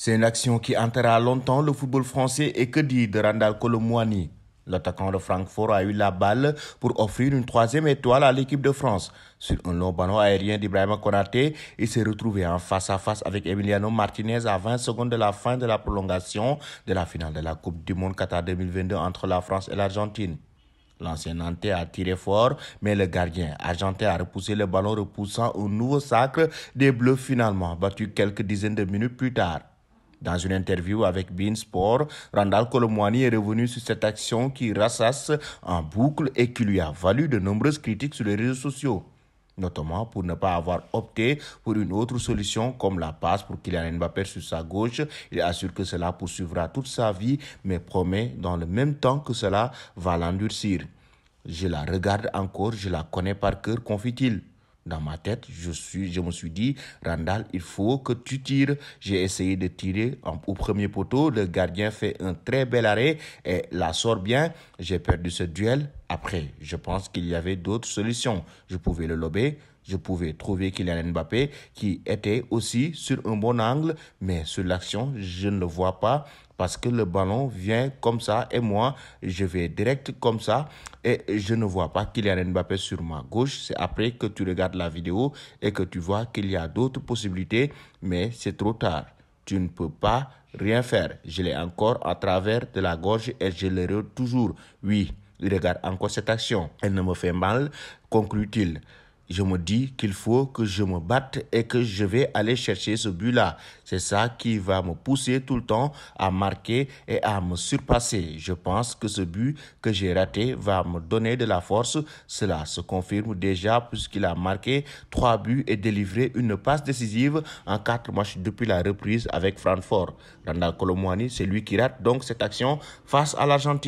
C'est une action qui enterra longtemps le football français et que dit de Randall Colomouani. L'attaquant de Francfort a eu la balle pour offrir une troisième étoile à l'équipe de France. Sur un long ballon aérien d'Ibrahima Konaté, il s'est retrouvé en face à face avec Emiliano Martinez à 20 secondes de la fin de la prolongation de la finale de la Coupe du Monde Qatar 2022 entre la France et l'Argentine. L'ancien Nantais a tiré fort, mais le gardien argentin a repoussé le ballon repoussant au nouveau sacre des Bleus finalement battu quelques dizaines de minutes plus tard. Dans une interview avec Beansport, Randall Colomwani est revenu sur cette action qui rassasse en boucle et qui lui a valu de nombreuses critiques sur les réseaux sociaux notamment pour ne pas avoir opté pour une autre solution comme la passe pour Kylian Mbappé sur sa gauche. Il assure que cela poursuivra toute sa vie, mais promet dans le même temps que cela va l'endurcir. Je la regarde encore, je la connais par cœur, confie-t-il. Dans ma tête, je, me suis dit, Randall, il faut que tu tires. J'ai essayé de tirer au premier poteau. Le gardien fait un très bel arrêt et la sort bien. J'ai perdu ce duel. Après, je pense qu'il y avait d'autres solutions. Je pouvais le lober. Je pouvais trouver Kylian Mbappé qui était aussi sur un bon angle, mais sur l'action, je ne le vois pas parce que le ballon vient comme ça et moi, je vais direct comme ça et je ne vois pas qu'il y a un Mbappé sur ma gauche. C'est après que tu regardes la vidéo et que tu vois qu'il y a d'autres possibilités, mais c'est trop tard. Tu ne peux pas rien faire. Je l'ai encore à travers de la gorge et je l'ai toujours. Oui, regarde encore cette action. Elle ne me fait mal, conclut-il je me dis qu'il faut que je me batte et que je vais aller chercher ce but-là. C'est ça qui va me pousser tout le temps à marquer et à me surpasser. Je pense que ce but que j'ai raté va me donner de la force. Cela se confirme déjà puisqu'il a marqué trois buts et délivré une passe décisive en quatre matchs depuis la reprise avec Francfort. Randall Colomwani, c'est lui qui rate donc cette action face à l'Argentine.